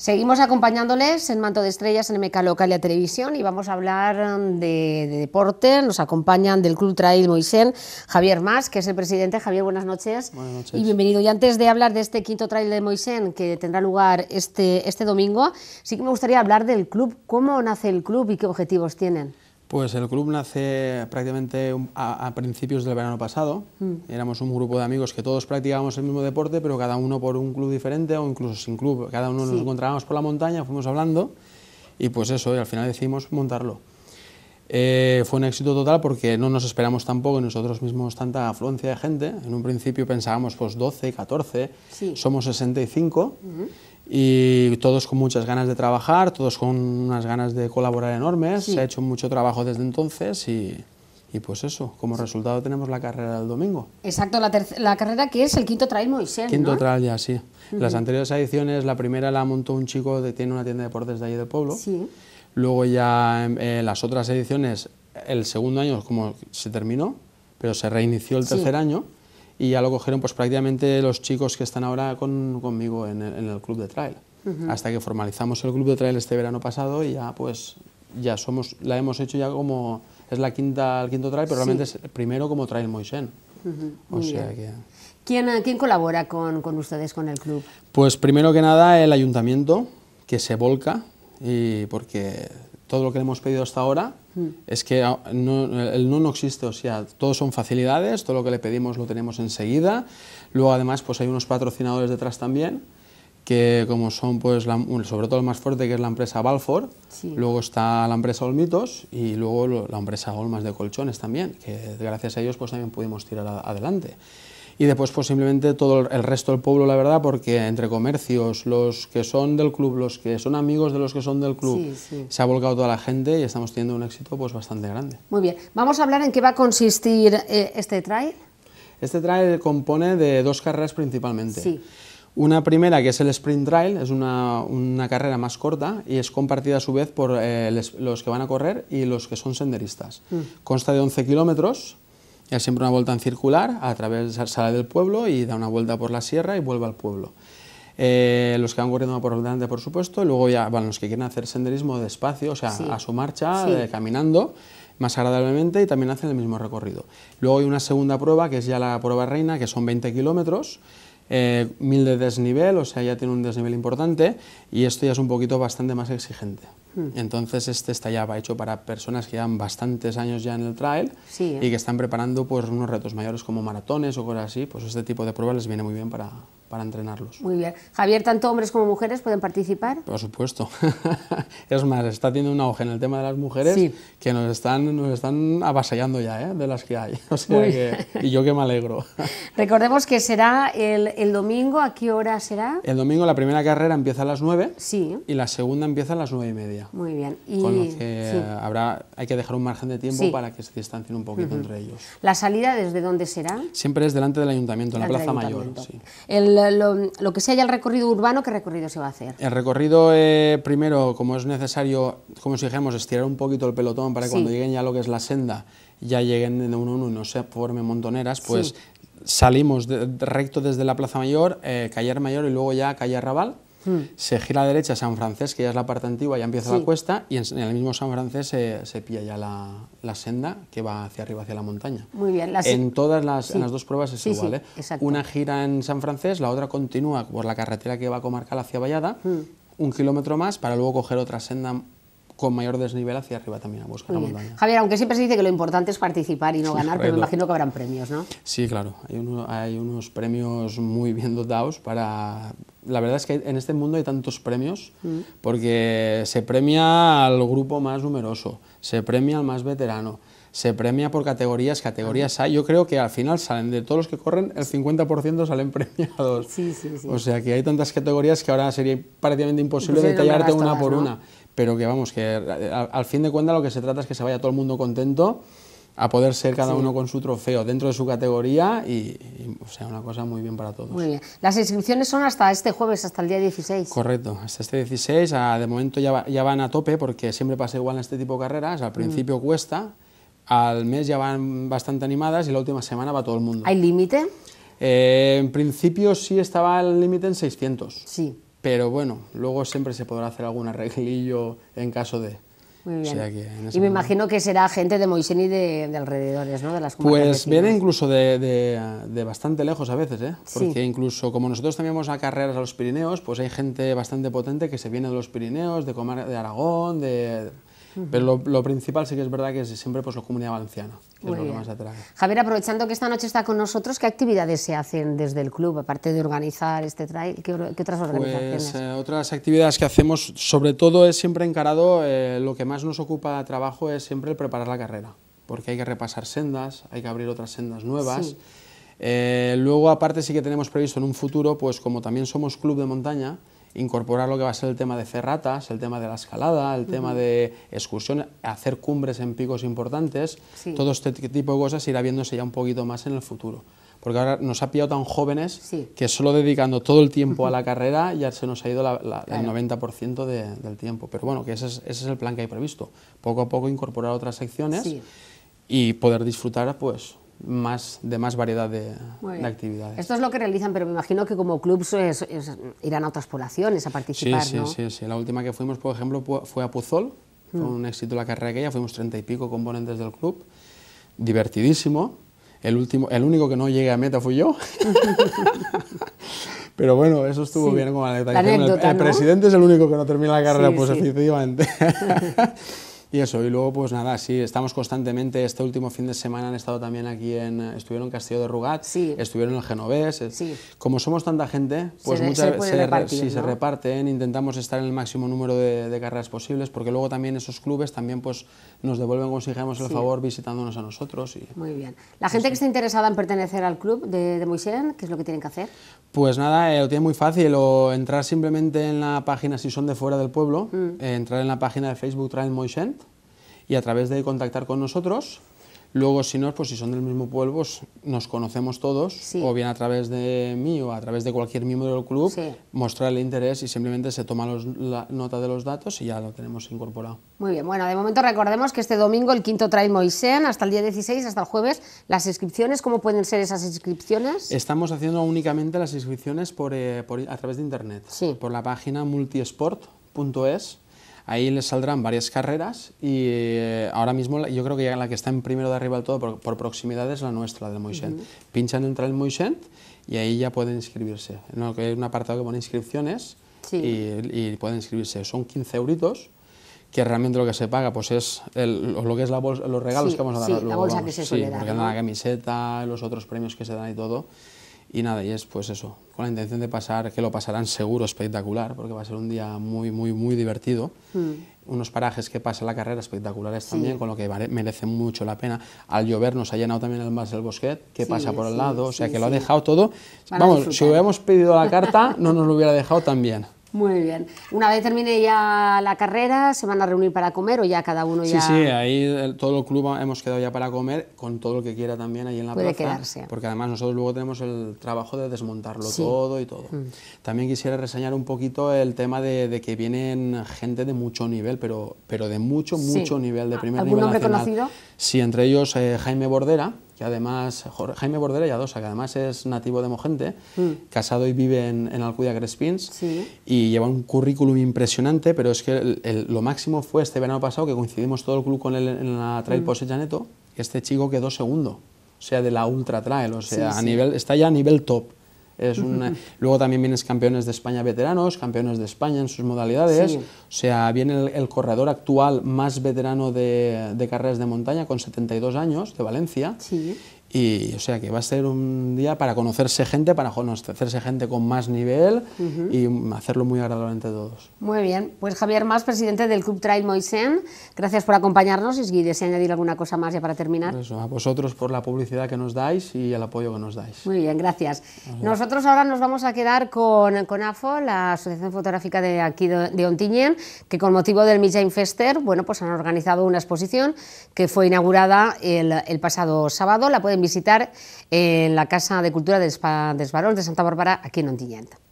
Seguimos acompañándoles en Manto de Estrellas en MK Local y a Televisión y vamos a hablar um, de, deporte. Nos acompañan del Club Trail Moisén Javier Más, que es el presidente. Javier, buenas noches. Buenas noches. Y bienvenido. Y antes de hablar de este quinto trail de Moisén que tendrá lugar este, este domingo, sí que me gustaría hablar del club. ¿Cómo nace el club y qué objetivos tienen? Pues el club nace prácticamente a, principios del verano pasado. Mm. Éramos un grupo de amigos que todos practicábamos el mismo deporte, pero cada uno por un club diferente o incluso sin club. Cada uno nos encontrábamos por la montaña, fuimos hablando y pues eso, y al final decidimos montarlo. Eh, fue un éxito total porque no nos esperamos tampoco nosotros mismos tanta afluencia de gente. En un principio pensábamos pues 12, 14, somos 65 y todos con muchas ganas de trabajar, todos con unas ganas de colaborar enormes. Se ha hecho mucho trabajo desde entonces y, y pues eso, como resultado tenemos la carrera del domingo. Exacto, la, carrera que es el quinto trail Moisés. Quinto trail ya, sí. Las anteriores ediciones, la primera la montó un chico que tiene una tienda de deportes de allí del pueblo. Luego ya eh, las otras ediciones, el segundo año como se terminó, pero se reinició el tercer año y ya lo cogieron pues prácticamente los chicos que están ahora con, conmigo en el, club de trail. Hasta que formalizamos el club de trail este verano pasado y ya pues ya somos, la hemos hecho ya como, es la quinta, el quinto trail, pero realmente es el primero como trail Moisén. O sea ¿Quién, eh, ¿Quién, colabora con, con, ustedes, con el club? Pues primero que nada el ayuntamiento, que se volca, y porque todo lo que le hemos pedido hasta ahora, Mm. es que ah, el no no existe, o sea, todos son facilidades, todo lo que le pedimos lo tenemos enseguida, luego además pues hay unos patrocinadores detrás también, que como son pues sobre todo el más fuerte que es la empresa Balfour, luego está la empresa Olmitos y luego la empresa Olmas de Colchones también, que gracias a ellos pues también pudimos tirar adelante y después posiblemente pues, todo el resto del pueblo, la verdad, porque entre comercios, los que son del club, los que son amigos de los que son del club, se ha volcado toda la gente y estamos teniendo un éxito pues bastante grande. Muy bien, vamos a hablar en qué va a consistir eh, este trail. Este trail compone de dos carreras principalmente. Una primera que es el sprint trail, es una, carrera más corta y es compartida a su vez por eh, los que van a correr y los que son senderistas. Mm. Consta de 11 kilómetros y siempre una vuelta en circular, a través de sala del pueblo y da una vuelta por la sierra y vuelve al pueblo. Eh, los que van corriendo por delante, por supuesto, luego ya van los que quieren hacer senderismo despacio, o sea, a su marcha, eh, caminando, más agradablemente, y también hacen el mismo recorrido. Luego hay una segunda prueba, que es ya la prueba reina, que son 20 kilómetros, eh, de desnivel, o sea, ya tiene un desnivel importante y esto ya es un poquito bastante más exigente. Hmm. Entonces este está ya hecho para personas que llevan bastantes años ya en el trail ¿eh? y que están preparando pues unos retos mayores como maratones o cosas así, pues este tipo de pruebas les viene muy bien para, para entrenarlos. Muy bien. Javier, ¿tanto hombres como mujeres pueden participar? Por supuesto. es más, está teniendo un auge en el tema de las mujeres que nos están, nos están avasallando ya, ¿eh? de las que hay. y yo que me alegro. Recordemos que será el, domingo, ¿a qué hora será? El domingo la primera carrera empieza a las 9 y la segunda empieza a las 9 y media. Muy bien. habrá, hay que dejar un margen de tiempo para que se distancien un poquito entre ellos. ¿La salida desde dónde será? Siempre es delante del ayuntamiento, en la Plaza Mayor lo, que sea ya el recorrido urbano, ¿qué recorrido se va a hacer? El recorrido, eh, primero, como es necesario, como si dijéramos, estirar un poquito el pelotón para que cuando lleguen ya lo que es la senda, ya lleguen de uno uno y no se formen montoneras, pues salimos recto desde la Plaza Mayor, eh, Calle Mayor y luego ya Calle Arrabal Mm. Se gira a la derecha San Francés, que ya es la parte antigua, ya empieza la cuesta, y en, el mismo San Francés se, pilla ya la, senda que va hacia arriba, hacia la montaña. Muy bien. en todas las, dos pruebas es igual. ¿eh? Una gira en San Francés, la otra continúa por la carretera que va a Comarcal hacia Vallada, mm. un kilómetro más, para luego coger otra senda con mayor desnivel hacia arriba también a buscar la montaña. Javier, aunque siempre se dice que lo importante es participar y no ganar, pero me imagino que habrán premios, ¿no? Sí, claro, hay, unos premios muy bien dotados para... La verdad es que en este mundo hay tantos premios mm. porque se premia al grupo más numeroso, se premia al más veterano, se premia por categorías, categorías ah. Yo creo que al final salen de todos los que corren, el 50% salen premiados. Sí, sí, sí. O sea que hay tantas categorías que ahora sería prácticamente imposible detallarte una por una pero que vamos, que al, fin de cuentas lo que se trata es que se vaya todo el mundo contento a poder ser cada uno con su trofeo dentro de su categoría y, o sea, una cosa muy bien para todos. Muy bien. Las inscripciones son hasta este jueves, hasta el día 16. Correcto, hasta este 16. Ah, de momento ya, ya, van a tope porque siempre pasa igual en este tipo de carreras. Al mm. principio cuesta, al mes ya van bastante animadas y la última semana va todo el mundo. ¿Hay límite? Eh, en principio sí estaba el límite en 600. Sí. Pero bueno, luego siempre se podrá hacer algún arreglillo en caso de... Muy bien. y me imagino que será gente de Moisén y de, alrededores, ¿no? De las pues viene incluso de, de, bastante lejos a veces, ¿eh? Porque incluso como nosotros también vamos a carreras a los Pirineos, pues hay gente bastante potente que se viene de los Pirineos, de, Comar de Aragón, de, pero lo, principal sí que es verdad que es siempre pues, la comunidad valenciana, que es lo que más atrae. Javier, aprovechando que esta noche está con nosotros, ¿qué actividades se hacen desde el club, aparte de organizar este trail? ¿Qué, otras pues, organizaciones? Eh, otras actividades que hacemos, sobre todo es siempre encarado, eh, lo que más nos ocupa de trabajo es siempre el preparar la carrera, porque hay que repasar sendas, hay que abrir otras sendas nuevas. Eh, luego, aparte, sí que tenemos previsto en un futuro, pues como también somos club de montaña, incorporar lo que va a ser el tema de ferratas, el tema de la escalada, el tema de excursión, hacer cumbres en picos importantes, todo este tipo de cosas irá viéndose ya un poquito más en el futuro. Porque ahora nos ha pillado tan jóvenes que solo dedicando todo el tiempo a la carrera ya se nos ha ido el 90% del tiempo. Pero bueno, que ese es, el plan que hay previsto. Poco a poco incorporar otras secciones y poder disfrutar pues, más, de más variedad de, actividades. Esto es lo que realizan, pero me imagino que como clubs irán a otras poblaciones a participar, sí, sí, sí, La última que fuimos, por ejemplo, fue a Puzol, fue mm. un éxito la carrera aquella, fuimos treinta y pico componentes del club, divertidísimo. El, último, el único que no llegué a meta fui yo. Pero bueno, eso estuvo bien como La el, presidente es el único que no termina la carrera, pues efectivamente. Y eso, y luego pues nada, sí, estamos constantemente, este último fin de semana han estado también aquí en, estuvieron en Castillo de Rugat, sí. estuvieron en el Genovés, eh, como somos tanta gente, pues muchas veces se, reparten, intentamos estar en el máximo número de, carreras posibles, porque luego también esos clubes también pues nos devuelven, consigamos el favor visitándonos a nosotros. Y, Muy bien. La gente que está interesada en pertenecer al club de, de ¿qué es lo que tienen que hacer? Pues nada, eh, lo tiene muy fácil, o entrar simplemente en la página, si son de fuera del pueblo, mm. eh, entrar en la página de Facebook Trail Moisén, y a través de contactar con nosotros, luego si no, pues si son del mismo pueblo, pues nos conocemos todos, o bien a través de mí o a través de cualquier miembro del club, mostrar el interés y simplemente se toma la nota de los datos y ya lo tenemos incorporado. Muy bien, bueno, de momento recordemos que este domingo el quinto trae Moisén, hasta el día 16, hasta el jueves, las inscripciones, ¿cómo pueden ser esas inscripciones? Estamos haciendo únicamente las inscripciones por, eh, por a través de internet, por la página multisport.es Ahí les saldrán varias carreras y eh, ahora mismo yo creo que la que está en primero de arriba del todo por, proximidad es la nuestra, la del Moixent. Pinchan entre el Moixent y ahí ya pueden inscribirse. En que hay un apartado que pone inscripciones y, pueden inscribirse. Son 15 euritos que realmente lo que se paga pues es lo que es los regalos que vamos a dar sí, la bolsa que se suele sí, porque la camiseta, los otros premios que se dan y todo, y nada, y es pues eso, con la intención de pasar, que lo pasarán seguro espectacular, porque va a ser un día muy, muy, muy divertido. Hmm. Unos parajes que pasa la carrera espectaculares también, con lo que merece mucho la pena. Al llover nos ha llenado también el más del Bosquet, que pasa por el lado, o sea que lo ha dejado todo. Vamos, si hubiéramos pedido la carta, no nos lo hubiera dejado también. Muy bien. Una vez termine ya la carrera, ¿se van a reunir para comer o ya cada uno ya...? Sí, sí, ahí eh, todo el club hemos quedado ya para comer, con todo lo que quiera también ahí en la Puede quedarse. Porque además nosotros luego tenemos el trabajo de desmontarlo todo y todo. Mm. También quisiera reseñar un poquito el tema de, que vienen gente de mucho nivel, pero, pero de mucho, mucho nivel, de primer nivel ¿Algún nombre conocido? Sí, entre ellos eh, Jaime Bordera, que además, Jaime Bordera que además es nativo de Mogente, mm. casado y vive en, en Alcudia Crespins, y lleva un currículum impresionante, pero es que lo máximo fue este verano pasado, que coincidimos todo el club con él en la Trail mm. Pose este chico quedó segundo, o sea, de la Ultra Trail, o sea, a nivel, está ya a nivel top. Eh, luego también vienes campeones de España veteranos, campeones de España en sus modalidades. O sea, viene el, corredor actual más veterano de, carreras de montaña con 72 años de Valencia. Y o sea que va a ser un día para conocerse gente, para conocerse gente con más nivel y hacerlo muy agradable entre todos. Muy bien, pues Javier Más, presidente del Club Trail Moisen, gracias por acompañarnos y si desea añadir alguna cosa más ya para terminar. a vosotros por la publicidad que nos dais y el apoyo que nos dais. Muy bien, gracias. Nosotros ahora nos vamos a quedar con, con AFO, la Asociación Fotográfica de aquí de, Ontinyent, que con motivo del Midjain Fester, bueno, pues han organizado una exposición que fue inaugurada el, el pasado sábado, la pueden visitar en la Casa de Cultura de Esbarol de Santa Bárbara, aquí en Ontillento.